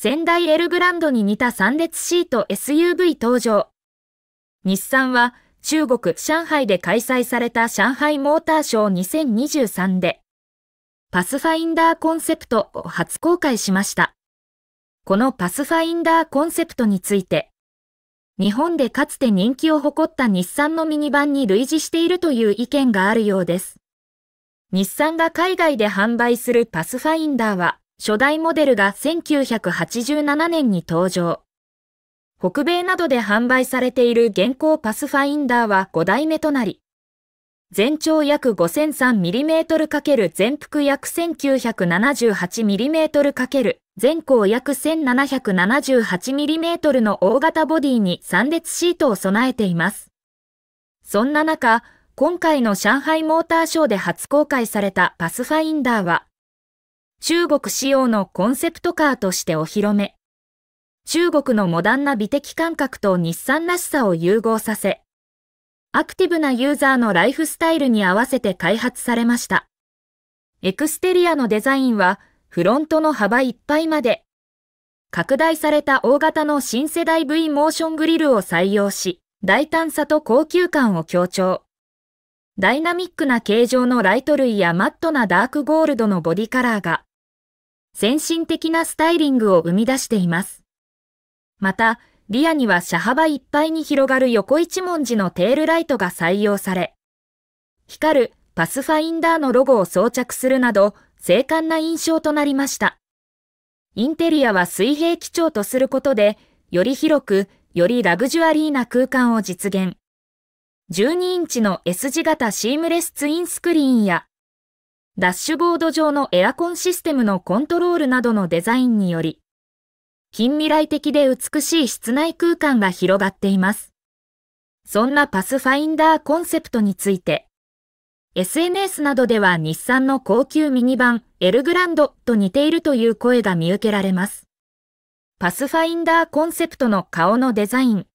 仙台エルグランドに似た3列シート SUV 登場。日産は中国上海で開催された上海モーターショー2023でパスファインダーコンセプトを初公開しました。このパスファインダーコンセプトについて、日本でかつて人気を誇った日産のミニバンに類似しているという意見があるようです。日産が海外で販売するパスファインダーは、初代モデルが1987年に登場。北米などで販売されている現行パスファインダーは5代目となり、全長約 5003mm× 全幅約 1978mm× 全高約 1778mm の大型ボディに3列シートを備えています。そんな中、今回の上海モーターショーで初公開されたパスファインダーは、中国仕様のコンセプトカーとしてお披露目。中国のモダンな美的感覚と日産らしさを融合させ、アクティブなユーザーのライフスタイルに合わせて開発されました。エクステリアのデザインはフロントの幅いっぱいまで、拡大された大型の新世代 V モーショングリルを採用し、大胆さと高級感を強調。ダイナミックな形状のライト類やマットなダークゴールドのボディカラーが、先進的なスタイリングを生み出しています。また、リアには車幅いっぱいに広がる横一文字のテールライトが採用され、光るパスファインダーのロゴを装着するなど、精悍な印象となりました。インテリアは水平基調とすることで、より広く、よりラグジュアリーな空間を実現。12インチの S 字型シームレスツインスクリーンや、ダッシュボード上のエアコンシステムのコントロールなどのデザインにより、近未来的で美しい室内空間が広がっています。そんなパスファインダーコンセプトについて、SNS などでは日産の高級ミニバン、エルグランドと似ているという声が見受けられます。パスファインダーコンセプトの顔のデザイン。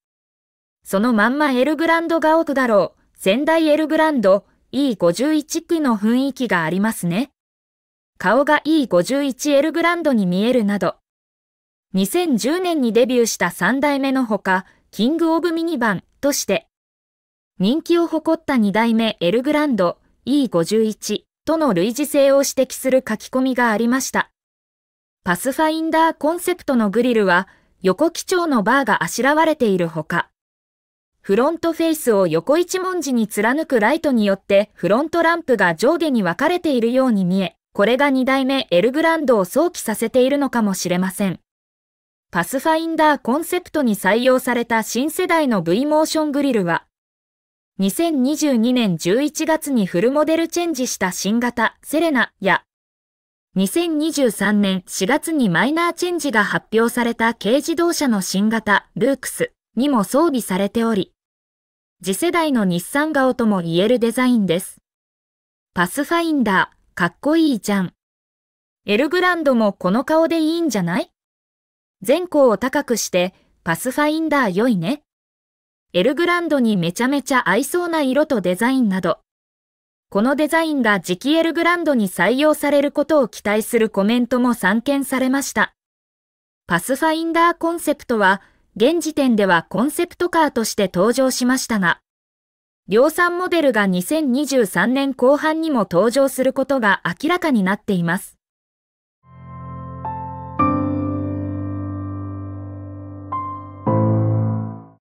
そのまんまエルグランドが多くだろう。仙台エルグランド E51 区の雰囲気がありますね。顔が E51L グランドに見えるなど、2010年にデビューした3代目のほか、キングオブミニバンとして、人気を誇った2代目 L グランド E51 との類似性を指摘する書き込みがありました。パスファインダーコンセプトのグリルは、横基調のバーがあしらわれているほか、フロントフェイスを横一文字に貫くライトによってフロントランプが上下に分かれているように見え、これが2代目エルグランドを想起させているのかもしれません。パスファインダーコンセプトに採用された新世代の V モーショングリルは、2022年11月にフルモデルチェンジした新型セレナや、2023年4月にマイナーチェンジが発表された軽自動車の新型ルークスにも装備されており、次世代の日産顔とも言えるデザインです。パスファインダー、かっこいいじゃん。エルグランドもこの顔でいいんじゃない全校を高くして、パスファインダー良いね。エルグランドにめちゃめちゃ合いそうな色とデザインなど。このデザインが次期 L グランドに採用されることを期待するコメントも散見されました。パスファインダーコンセプトは現時点ではコンセプトカーとして登場しましたが、量産モデルが2023年後半にも登場することが明らかになっています。